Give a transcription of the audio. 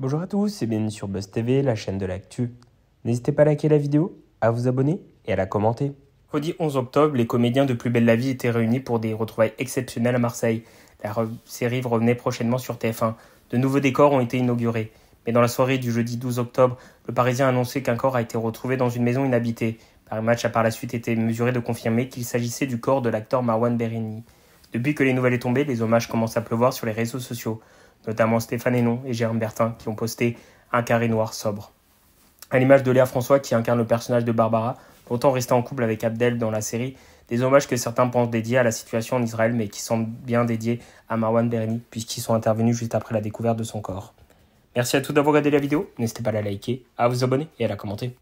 Bonjour à tous et bienvenue sur Buzz TV, la chaîne de l'actu. N'hésitez pas à liker la vidéo, à vous abonner et à la commenter. Jeudi 11 octobre, les comédiens de Plus belle la vie étaient réunis pour des retrouvailles exceptionnelles à Marseille. La série revenait prochainement sur TF1. De nouveaux décors ont été inaugurés. Mais dans la soirée du jeudi 12 octobre, le Parisien a annoncé qu'un corps a été retrouvé dans une maison inhabitée. Paris Match a par la suite été mesuré de confirmer qu'il s'agissait du corps de l'acteur Marwan Berigny. Depuis que les nouvelles sont tombées, les hommages commencent à pleuvoir sur les réseaux sociaux, notamment Stéphane Hénon et Jérôme Bertin qui ont posté un carré noir sobre. À l'image de Léa François qui incarne le personnage de Barbara, pourtant restée en couple avec Abdel dans la série, des hommages que certains pensent dédiés à la situation en Israël mais qui semblent bien dédiés à Marwan Berni puisqu'ils sont intervenus juste après la découverte de son corps. Merci à tous d'avoir regardé la vidéo, n'hésitez pas à la liker, à vous abonner et à la commenter.